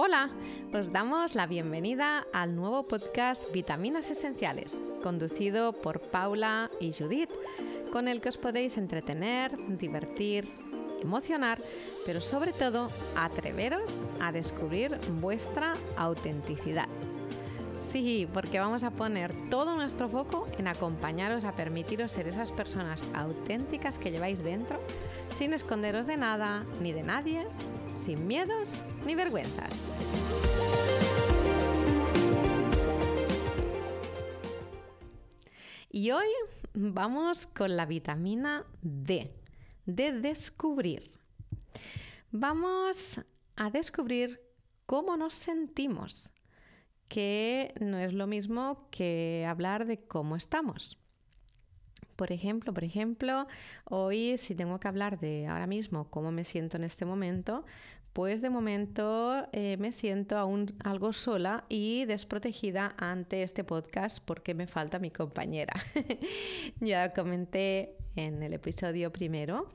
Hola, os damos la bienvenida al nuevo podcast Vitaminas Esenciales, conducido por Paula y Judith, con el que os podréis entretener, divertir, emocionar, pero sobre todo atreveros a descubrir vuestra autenticidad. Sí, porque vamos a poner todo nuestro foco en acompañaros a permitiros ser esas personas auténticas que lleváis dentro, sin esconderos de nada ni de nadie, sin miedos ni vergüenzas. Y hoy vamos con la vitamina D, de descubrir. Vamos a descubrir cómo nos sentimos, que no es lo mismo que hablar de cómo estamos. Por ejemplo, por ejemplo, hoy si tengo que hablar de ahora mismo cómo me siento en este momento, pues de momento eh, me siento aún algo sola y desprotegida ante este podcast porque me falta mi compañera. ya comenté en el episodio primero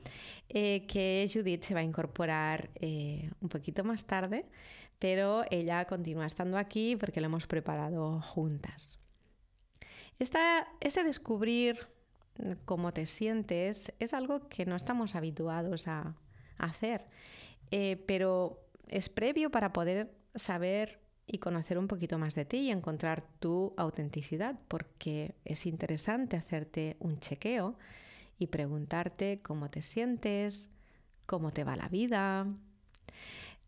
eh, que Judith se va a incorporar eh, un poquito más tarde, pero ella continúa estando aquí porque lo hemos preparado juntas. este descubrir cómo te sientes es algo que no estamos habituados a hacer eh, pero es previo para poder saber y conocer un poquito más de ti y encontrar tu autenticidad, porque es interesante hacerte un chequeo y preguntarte cómo te sientes, cómo te va la vida.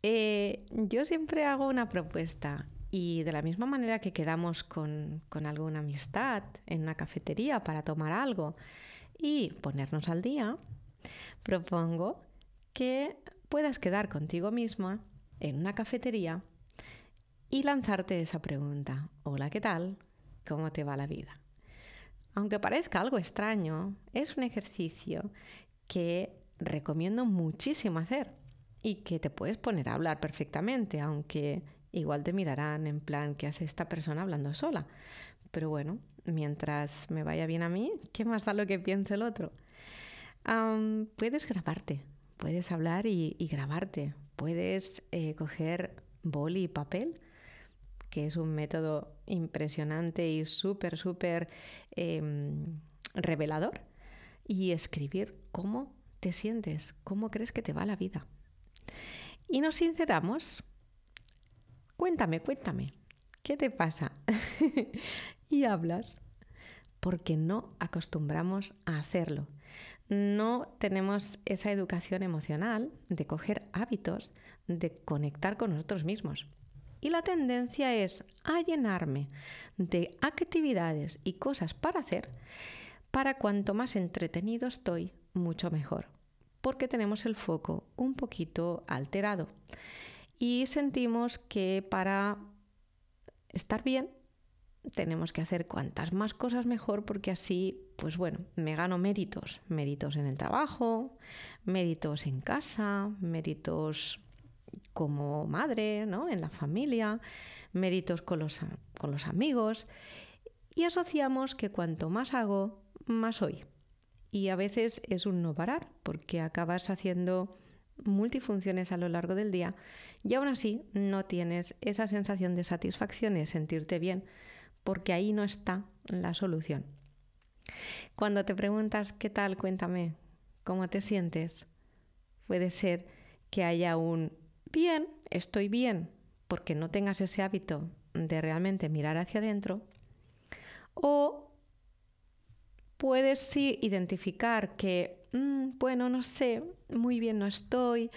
Eh, yo siempre hago una propuesta y de la misma manera que quedamos con, con alguna amistad en una cafetería para tomar algo y ponernos al día, propongo que puedas quedar contigo misma en una cafetería y lanzarte esa pregunta. Hola, ¿qué tal? ¿Cómo te va la vida? Aunque parezca algo extraño, es un ejercicio que recomiendo muchísimo hacer y que te puedes poner a hablar perfectamente, aunque igual te mirarán en plan, ¿qué hace esta persona hablando sola? Pero bueno, mientras me vaya bien a mí, ¿qué más da lo que piense el otro? puedes grabarte Puedes hablar y, grabarte. Puedes eh, coger boli y papel, que es un método impresionante y súper, súper em, revelador, y escribir cómo te sientes, cómo crees que te va la vida. Y nos sinceramos. Cuéntame, cuéntame, ¿qué te pasa? y hablas, porque no acostumbramos a hacerlo no tenemos esa educación emocional de coger hábitos, de conectar con nosotros mismos. Y la tendencia es a llenarme de actividades y cosas para hacer para cuanto más entretenido estoy, mucho mejor, porque tenemos el foco un poquito alterado y sentimos que para estar bien tenemos que hacer cuantas más cosas mejor porque así, pues bueno, me gano méritos, méritos en el trabajo, méritos en casa, méritos como madre, ¿no? En la familia, méritos con los, con los amigos y asociamos que cuanto más hago, más soy. Y a veces es un no parar porque acabas haciendo multifunciones a lo largo del día y aún así no tienes esa sensación de satisfacción y sentirte bien porque ahí no está la solución. Cuando te preguntas, ¿qué tal? Cuéntame, ¿cómo te sientes? Puede ser que haya un bien, estoy bien, porque no tengas ese hábito de realmente mirar hacia adentro. O puedes sí identificar que, mm, bueno, no sé, muy bien no estoy,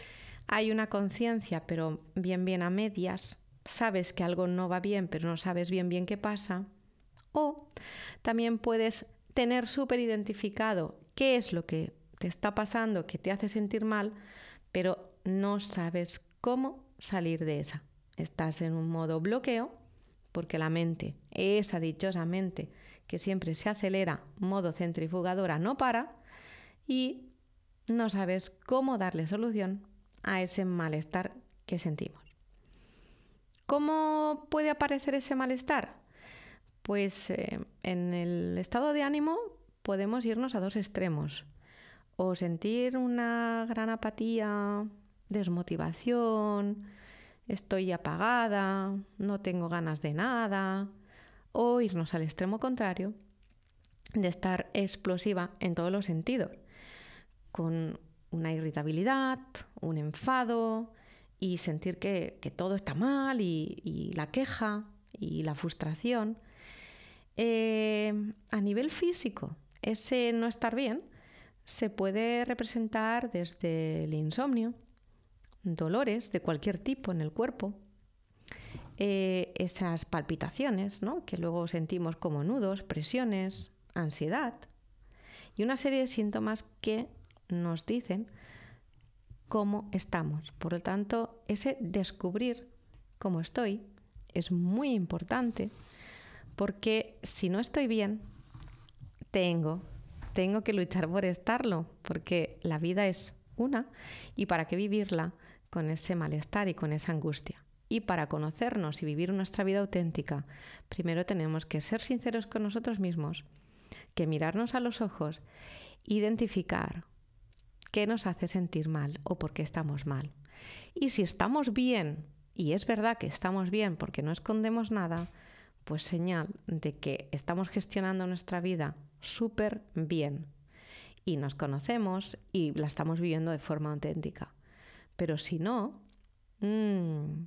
hay una conciencia, pero bien, bien a medias sabes que algo no va bien, pero no sabes bien bien qué pasa. O también puedes tener súper identificado qué es lo que te está pasando, que te hace sentir mal, pero no sabes cómo salir de esa. Estás en un modo bloqueo porque la mente, esa dichosa mente que siempre se acelera, modo centrifugadora, no para y no sabes cómo darle solución a ese malestar que sentimos. ¿Cómo puede aparecer ese malestar? Pues eh, en el estado de ánimo podemos irnos a dos extremos. O sentir una gran apatía, desmotivación, estoy apagada, no tengo ganas de nada. O irnos al extremo contrario, de estar explosiva en todos los sentidos, con una irritabilidad, un enfado, y sentir que, todo está mal y, la queja y la frustración. Eh, a nivel físico, ese no estar bien se puede representar desde el insomnio, dolores de cualquier tipo en el cuerpo, eh, esas palpitaciones ¿no? que luego sentimos como nudos, presiones, ansiedad y una serie de síntomas que nos dicen cómo estamos. Por lo tanto, ese descubrir cómo estoy es muy importante porque si no estoy bien, tengo, tengo que luchar por estarlo, porque la vida es una y para qué vivirla con ese malestar y con esa angustia. Y para conocernos y vivir nuestra vida auténtica, primero tenemos que ser sinceros con nosotros mismos, que mirarnos a los ojos, identificar qué nos hace sentir mal o por qué estamos mal. Y si estamos bien, y es verdad que estamos bien porque no escondemos nada, pues señal de que estamos gestionando nuestra vida súper bien y nos conocemos y la estamos viviendo de forma auténtica. Pero si no, mm,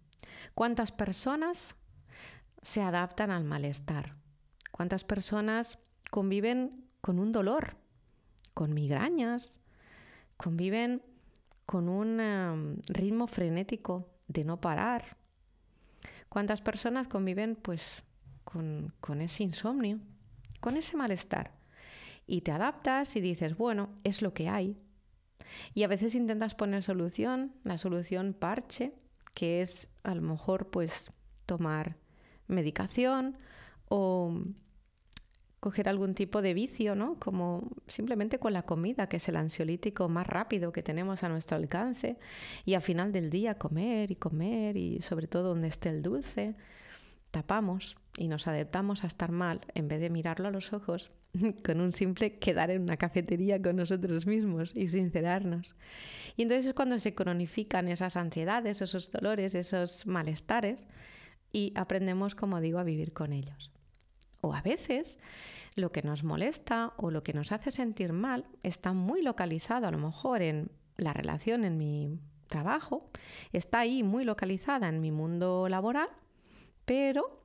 ¿cuántas personas se adaptan al malestar? ¿Cuántas personas conviven con un dolor, con migrañas, conviven con un ritmo frenético de no parar. ¿Cuántas personas conviven pues con, con ese insomnio, con ese malestar? Y te adaptas y dices, bueno, es lo que hay. Y a veces intentas poner solución, la solución parche, que es a lo mejor pues tomar medicación o coger algún tipo de vicio, ¿no? Como simplemente con la comida, que es el ansiolítico más rápido que tenemos a nuestro alcance, y al final del día comer y comer y sobre todo donde esté el dulce, tapamos y nos adaptamos a estar mal en vez de mirarlo a los ojos con un simple quedar en una cafetería con nosotros mismos y sincerarnos. Y entonces es cuando se cronifican esas ansiedades, esos dolores, esos malestares y aprendemos, como digo, a vivir con ellos. O a veces lo que nos molesta o lo que nos hace sentir mal está muy localizado a lo mejor en la relación en mi trabajo, está ahí muy localizada en mi mundo laboral, pero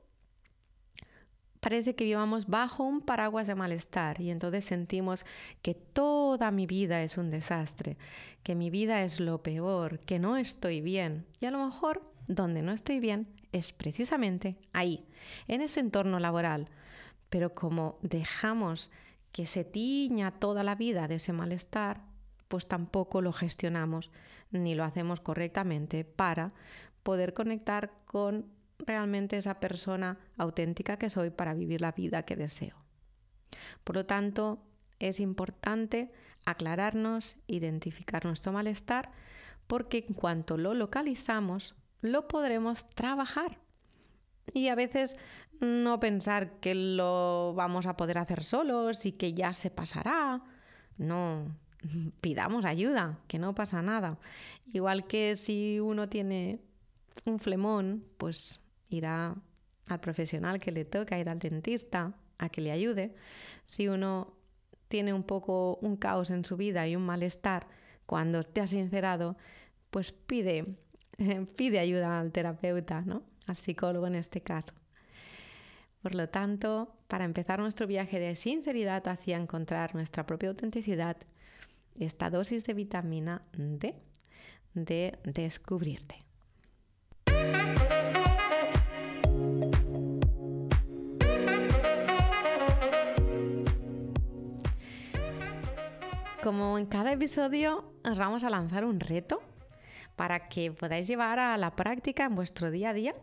parece que vivamos bajo un paraguas de malestar y entonces sentimos que toda mi vida es un desastre, que mi vida es lo peor, que no estoy bien. Y a lo mejor donde no estoy bien es precisamente ahí, en ese entorno laboral, pero como dejamos que se tiña toda la vida de ese malestar, pues tampoco lo gestionamos ni lo hacemos correctamente para poder conectar con realmente esa persona auténtica que soy para vivir la vida que deseo. Por lo tanto, es importante aclararnos, identificar nuestro malestar, porque en cuanto lo localizamos, lo podremos trabajar. Y a veces no pensar que lo vamos a poder hacer solos y que ya se pasará. No, pidamos ayuda, que no pasa nada. Igual que si uno tiene un flemón, pues irá al profesional que le toca, ir al dentista a que le ayude. Si uno tiene un poco un caos en su vida y un malestar, cuando te has sincerado, pues pide, pide ayuda al terapeuta, ¿no? Al psicólogo en este caso. Por lo tanto, para empezar nuestro viaje de sinceridad hacia encontrar nuestra propia autenticidad, esta dosis de vitamina D de descubrirte. Como en cada episodio, os vamos a lanzar un reto para que podáis llevar a la práctica en vuestro día a día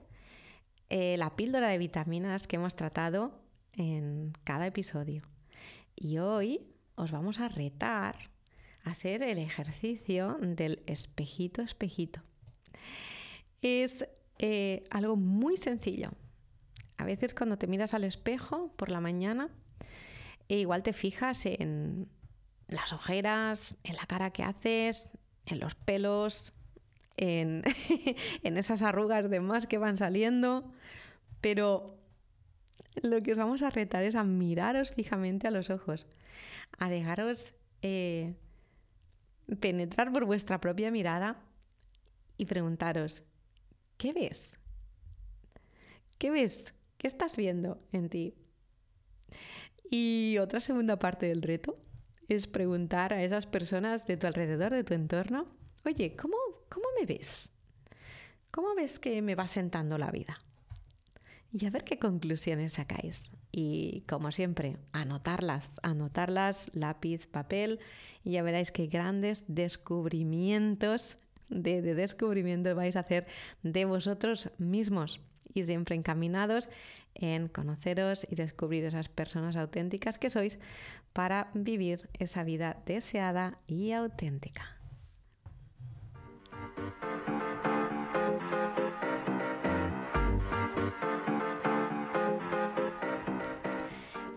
eh, la píldora de vitaminas que hemos tratado en cada episodio. Y hoy os vamos a retar a hacer el ejercicio del espejito espejito. Es eh, algo muy sencillo. A veces cuando te miras al espejo por la mañana, eh, igual te fijas en las ojeras, en la cara que haces, en los pelos, en, esas arrugas de más que van saliendo, pero lo que os vamos a retar es a miraros fijamente a los ojos, a dejaros eh, penetrar por vuestra propia mirada y preguntaros, ¿qué ves? ¿Qué ves? ¿Qué estás viendo en ti? Y otra segunda parte del reto es preguntar a esas personas de tu alrededor, de tu entorno, oye, ¿cómo ¿cómo me ves? ¿Cómo ves que me va sentando la vida? Y a ver qué conclusiones sacáis. Y como siempre, anotarlas, anotarlas, lápiz, papel, y ya veréis qué grandes descubrimientos de, descubrimientos vais a hacer de vosotros mismos y siempre encaminados en conoceros y descubrir esas personas auténticas que sois para vivir esa vida deseada y auténtica.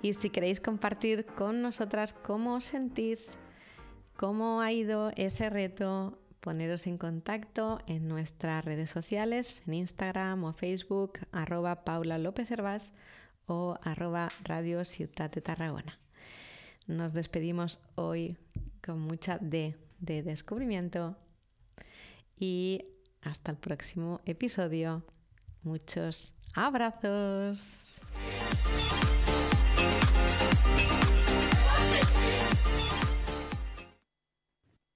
Y si queréis compartir con nosotras cómo os sentís, cómo ha ido ese reto, poneros en contacto en nuestras redes sociales, en Instagram o Facebook, arroba Paula López o arroba Radio Ciudad de Tarragona. Nos despedimos hoy con mucha D de descubrimiento y hasta el próximo episodio. Muchos abrazos.